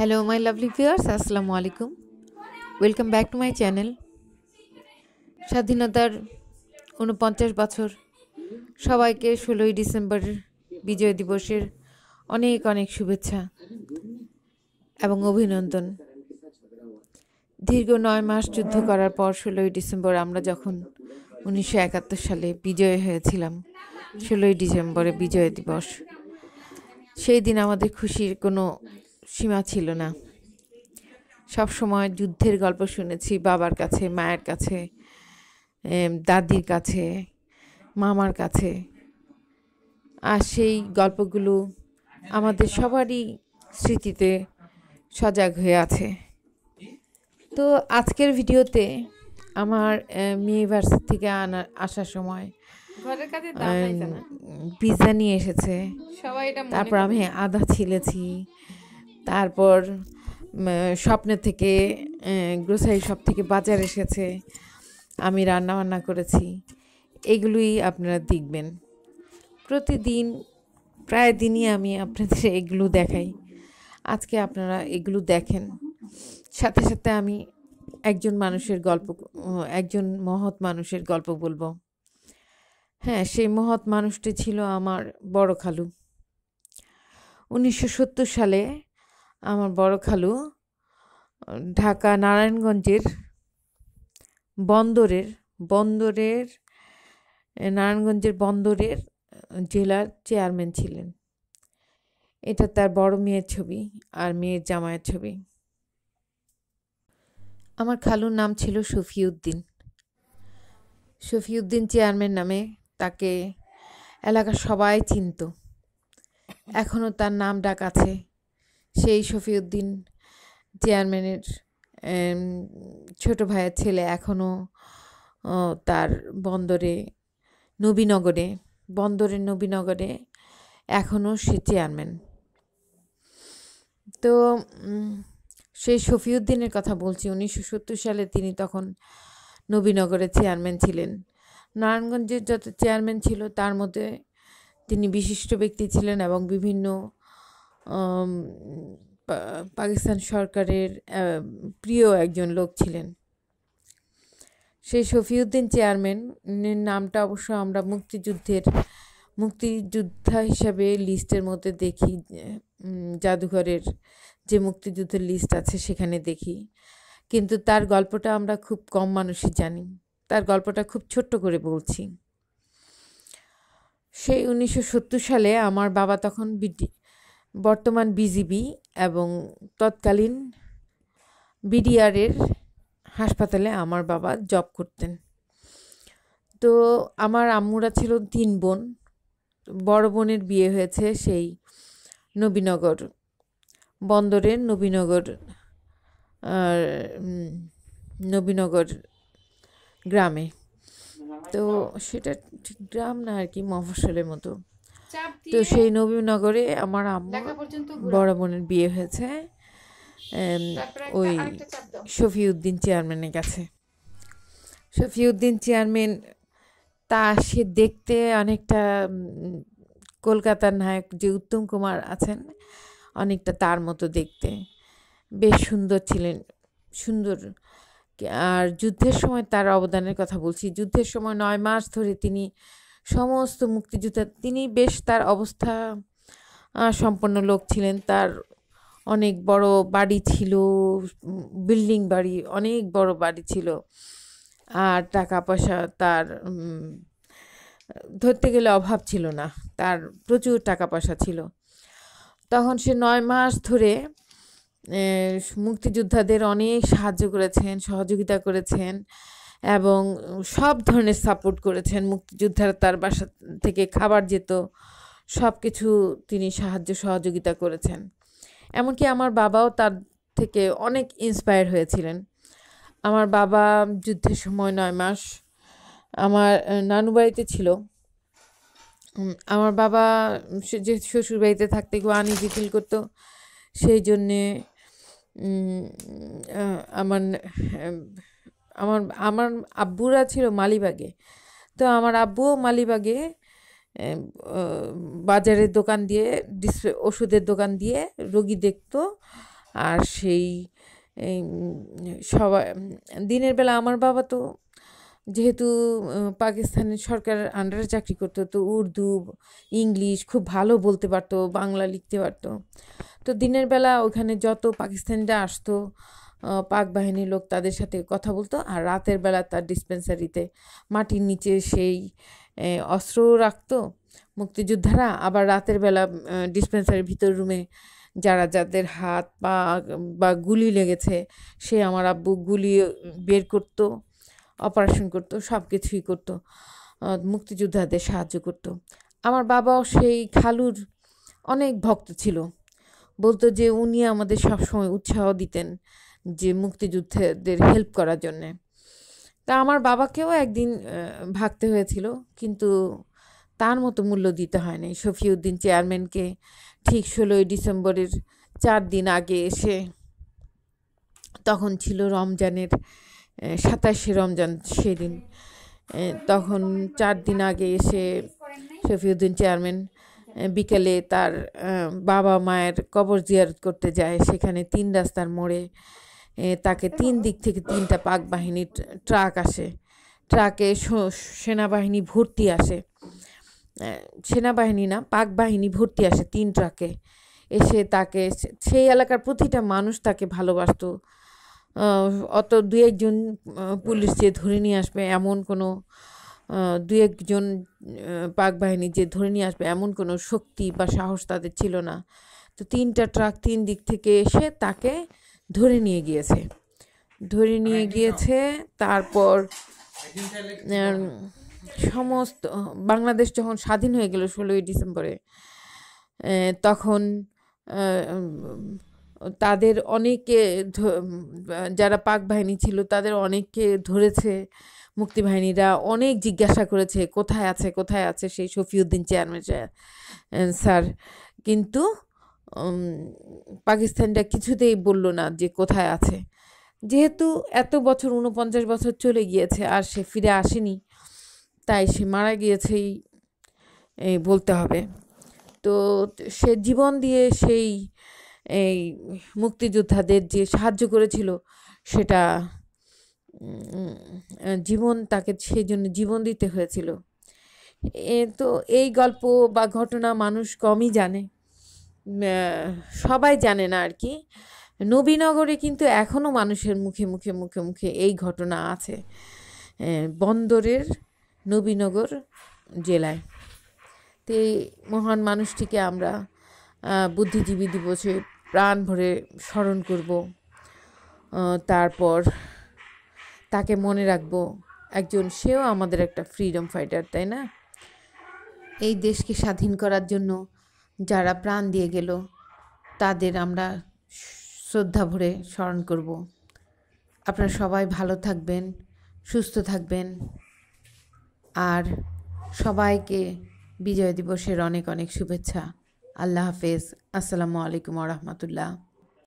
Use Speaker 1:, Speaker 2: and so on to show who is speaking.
Speaker 1: hello my lovely viewers আসসালামু আলাইকুম welcome back to my channel স্বাধীনতার উনপঞ্চাশ বছর সবাইকে ষোলোই ডিসেম্বর বিজয় দিবসের অনেক অনেক শুভেচ্ছা এবং অভিনন্দন দীর্ঘ নয় মাস যুদ্ধ করার পর ষোলোই ডিসেম্বর আমরা যখন উনিশশো একাত্তর সালে বিজয় হয়েছিলাম ষোলোই ডিসেম্বরে বিজয় দিবস সেই দিন আমাদের খুশির কোনো সীমা ছিল না সব সময় যুদ্ধের গল্প শুনেছি বাবার কাছে মায়ের কাছে দাদির কাছে মামার কাছে আর সেই গল্পগুলো আমাদের সবারই স্মৃতিতে সজাগ হয়ে আছে তো আজকের ভিডিওতে আমার মেয়েভার্সি থেকে আনা আসার সময় পিজা নিয়ে এসেছে তারপর আমি আদা ছিলেছি তারপর স্বপ্নের থেকে গ্রোসারি শপ থেকে বাজার এসেছে আমি রান্না বান্না করেছি এগুলোই আপনারা দেখবেন প্রতিদিন প্রায় দিনই আমি আপনাদের এগুলো দেখাই আজকে আপনারা এগুলো দেখেন সাথে সাথে আমি একজন মানুষের গল্প একজন মহৎ মানুষের গল্প বলবো হ্যাঁ সেই মহৎ মানুষটি ছিল আমার বড় খালু উনিশশো সালে আমার বড় খালু ঢাকা নারায়ণগঞ্জের বন্দরের বন্দরের নারায়ণগঞ্জের বন্দরের জেলার চেয়ারম্যান ছিলেন এটা তার বড় মেয়ের ছবি আর মেয়ের জামায়ের ছবি আমার খালুর নাম ছিল শফিউদ্দিন শফিউদ্দিন চেয়ারম্যান নামে তাকে এলাকার সবাই চিনত এখনও তার নাম ডাক আছে সেই শফিউদ্দিন চেয়ারম্যানের ছোট ভাইয়ের ছেলে এখনও তার বন্দরে নবীনগরে বন্দরের নবীনগরে এখনও সে চেয়ারম্যান তো সেই শফিউদ্দিনের কথা বলছি উনিশশো সত্তর সালে তিনি তখন নবীনগরের চেয়ারম্যান ছিলেন নারায়ণগঞ্জের যত চেয়ারম্যান ছিল তার মধ্যে তিনি বিশিষ্ট ব্যক্তি ছিলেন এবং বিভিন্ন পাকিস্তান সরকারের প্রিয় একজন লোক ছিলেন সেই শফিউদ্দিন চেয়ারম্যান নামটা অবশ্য আমরা মুক্তিযুদ্ধের মুক্তিযোদ্ধা হিসাবে লিস্টের মধ্যে দেখি জাদুঘরের যে মুক্তিযুদ্ধের লিস্ট আছে সেখানে দেখি কিন্তু তার গল্পটা আমরা খুব কম মানুষই জানি তার গল্পটা খুব ছোট্ট করে বলছি সেই উনিশশো সালে আমার বাবা তখন বিটি বর্তমান বিজিবি এবং তৎকালীন বিডিআরের হাসপাতালে আমার বাবা জব করতেন তো আমার আম্মুরা ছিল তিন বোন বড় বোনের বিয়ে হয়েছে সেই নবীনগর বন্দরের নবীনগর নবীনগর গ্রামে তো সেটা ঠিক গ্রাম না আর কি মফসলের মতো তো সেই নবীনগরে আমার আম্মু বড় বোনের বিয়ে হয়েছে ওই শফিউদ্দিন চেয়ারম্যানের কাছে শফিউদ্দিন চেয়ারম্যান তা সে দেখতে অনেকটা কলকাতার নায়ক যে উত্তম কুমার আছেন অনেকটা তার মতো দেখতে বেশ সুন্দর ছিলেন সুন্দর আর যুদ্ধের সময় তার অবদানের কথা বলছি যুদ্ধের সময় নয় মাস ধরে তিনি সমস্ত মুক্তিযোদ্ধা তিনি বেশ তার অবস্থা সম্পন্ন লোক ছিলেন তার অনেক বড় বাড়ি ছিল বিল্ডিং বাড়ি অনেক বড় বাড়ি ছিল আর টাকা পয়সা তার ধরতে গেলে অভাব ছিল না তার প্রচুর টাকা পয়সা ছিল তখন সে নয় মাস ধরে মুক্তিযোদ্ধাদের অনেক সাহায্য করেছেন সহযোগিতা করেছেন এবং সব ধরনের সাপোর্ট করেছেন মুক্তিযোদ্ধারা তার বাসা থেকে খাবার যেত সব কিছু তিনি সাহায্য সহযোগিতা করেছেন এমনকি আমার বাবাও তার থেকে অনেক ইন্সপায়ার হয়েছিলেন আমার বাবা যুদ্ধের সময় নয় মাস আমার নানু বাড়িতে ছিল আমার বাবা যে শ্বশুর বাড়িতে থাকতে কেউ আনিজি ফিল করতো সেই জন্যে আমার আমার আমার আব্বুরা ছিল মালিবাগে তো আমার আব্বুও মালিবাগে বাজারের দোকান দিয়ে ডিসপ্লে ওষুধের দোকান দিয়ে রোগী দেখত আর সেই সবাই দিনের বেলা আমার বাবা তো যেহেতু পাকিস্তানের সরকারের আন্ডারে চাকরি করতো তো উর্দু ইংলিশ খুব ভালো বলতে পারতো বাংলা লিখতে পারতো তো দিনের বেলা ওখানে যত পাকিস্তানিরা আসতো পাক বাহিনীর লোক তাদের সাথে কথা বলতো আর রাতের বেলা তার ডিসপেন্সারিতে মাটির নিচে সেই অস্ত্র রাখতো মুক্তিযোদ্ধারা আবার রাতের বেলা ডিসপেন্সারির ভিতর রুমে যারা যাদের হাত পা বা গুলি লেগেছে সে আমার আব্বু গুলি বের করতো অপারেশন করতো সব কিছুই করতো মুক্তিযোদ্ধাদের সাহায্য করতো আমার বাবাও সেই খালুর অনেক ভক্ত ছিল বলতো যে উনি আমাদের সবসময় উৎসাহ দিতেন যে মুক্তিযুদ্ধেদের হেল্প করার জন্যে তা আমার বাবাকেও একদিন ভাগতে হয়েছিল কিন্তু তার মতো মূল্য দিতে হয়নি শফিউদ্দিন চেয়ারম্যানকে ঠিক ষোলোই ডিসেম্বরের চার দিন আগে এসে তখন ছিল রমজানের সাতাশে রমজান সেদিন তখন চার দিন আগে এসে শফিউদ্দিন চেয়ারম্যান বিকেলে তার বাবা মায়ের কবর জিয়ারত করতে যায় সেখানে তিন রাস্তার মোড়ে তাকে তিন দিক থেকে তিনটা পাক বাহিনীর ট্রাক আসে ট্রাকে সেনাবাহিনী ভর্তি আসে সেনাবাহিনী না পাক বাহিনী ভর্তি আসে তিন ট্রাকে এসে তাকে সেই এলাকার প্রতিটা মানুষ তাকে ভালোবাসত অত দু একজন পুলিশ যে ধরে নিয়ে আসবে এমন কোনো দু একজন পাক বাহিনী যে ধরে নিয়ে আসবে এমন কোনো শক্তি বা সাহস তাদের ছিল না তো তিনটা ট্রাক তিন দিক থেকে এসে তাকে ধরে নিয়ে গিয়েছে ধরে মানে নিয়ে গিয়েছে তারপর সমস্ত বাংলাদেশ যখন স্বাধীন হয়ে গেল ষোলোই ডিসেম্বরে তখন তাদের অনেকে যারা পাক বাহিনী ছিল তাদের অনেককে ধরেছে মুক্তি বাহিনীরা অনেক জিজ্ঞাসা করেছে কোথায় আছে কোথায় আছে সেই শফিউদ্দিন চেয়ারম্যান স্যার কিন্তু পাকিস্তানটা কিছুতেই বলল না যে কোথায় আছে যেহেতু এত বছর উনপঞ্চাশ বছর চলে গিয়েছে আর সে ফিরে আসেনি তাই সে মারা গিয়েছেই বলতে হবে তো সে জীবন দিয়ে সেই এই মুক্তিযোদ্ধাদের যে সাহায্য করেছিল সেটা জীবন তাকে সেই জন্য জীবন দিতে হয়েছিল তো এই গল্প বা ঘটনা মানুষ কমই জানে সবাই জানে না আর কি নবীনগরে কিন্তু এখনও মানুষের মুখে মুখে মুখে মুখে এই ঘটনা আছে বন্দরের নবীনগর জেলায় তো এই মহান মানুষটিকে আমরা বুদ্ধিজীবী দিবসে প্রাণ ভরে স্মরণ করব তারপর তাকে মনে রাখব একজন সেও আমাদের একটা ফ্রিডম ফাইটার তাই না এই দেশকে স্বাধীন করার জন্য যারা প্রাণ দিয়ে গেল তাদের আমরা শ্রদ্ধা ভরে স্মরণ করব আপনারা সবাই ভালো থাকবেন সুস্থ থাকবেন আর সবাইকে বিজয় দিবসের অনেক অনেক শুভেচ্ছা আল্লাহ হাফেজ আসসালামু আলাইকুম রহমতুল্লাহ